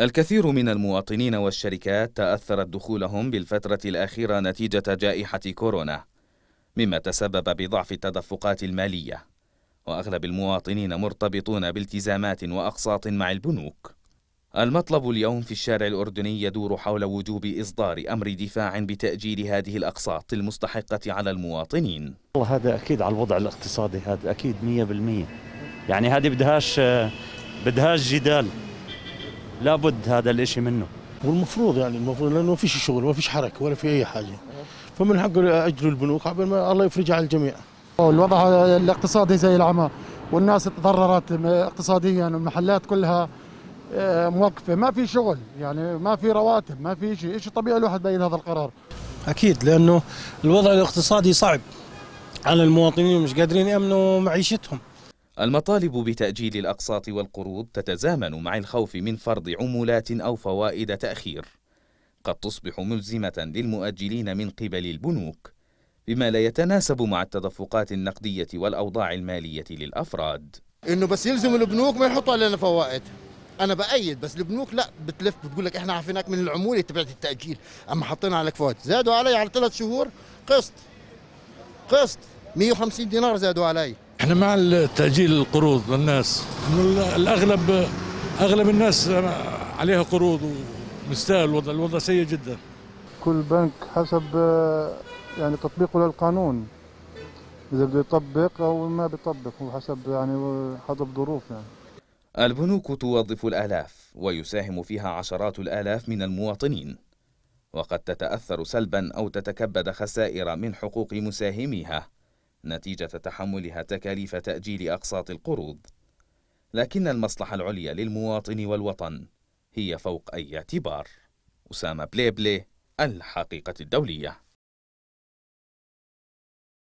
الكثير من المواطنين والشركات تأثرت دخولهم بالفترة الأخيرة نتيجة جائحة كورونا، مما تسبب بضعف التدفقات المالية، وأغلب المواطنين مرتبطون بالتزامات وأقساط مع البنوك. المطلب اليوم في الشارع الأردني يدور حول وجوب إصدار أمر دفاع بتأجيل هذه الأقساط المستحقة على المواطنين والله هذا أكيد على الوضع الاقتصادي هذا أكيد 100% يعني هذه بدهاش بدهاش جدال لابد هذا الإشي منه والمفروض يعني المفروض لانه ما فيش شغل ما فيش حركه ولا في اي حاجه فمن حقه اجر البنوك قبل ما الله يفرجها على الجميع الوضع الاقتصادي زي العمى والناس تضررت اقتصاديا والمحلات كلها آه، موقفه ما في شغل يعني ما في رواتب ما في شيء شيء طبيعي الواحد بين هذا القرار اكيد لانه الوضع الاقتصادي صعب على المواطنين مش قادرين يامنوا معيشتهم المطالب بتأجيل الأقساط والقروض تتزامن مع الخوف من فرض عمولات أو فوائد تأخير قد تصبح ملزمة للمؤجلين من قبل البنوك بما لا يتناسب مع التدفقات النقدية والأوضاع المالية للأفراد إنه بس يلزم البنوك ما يحطوا علينا فوائد انا بايد بس البنوك لا بتلف بتقول لك احنا عارفينك من العموله تبعت التاجيل اما حطينا عليك فوائد زادوا علي على ثلاث شهور قسط قسط 150 دينار زادوا علي احنا مع تاجيل القروض للناس الاغلب اغلب الناس عليها قروض ومستاهل الوضع الوضع سيء جدا كل بنك حسب آه، يعني تطبيقه للقانون اذا بده يطبق او ما بيطبق هو حسب يعني حسب ظروف يعني البنوك توظف الالاف ويساهم فيها عشرات الالاف من المواطنين وقد تتاثر سلبا او تتكبد خسائر من حقوق مساهميها نتيجة تحملها تكاليف تأجيل أقساط القروض لكن المصلحة العليا للمواطن والوطن هي فوق أي اعتبار أسامة بليبلي الحقيقة الدولية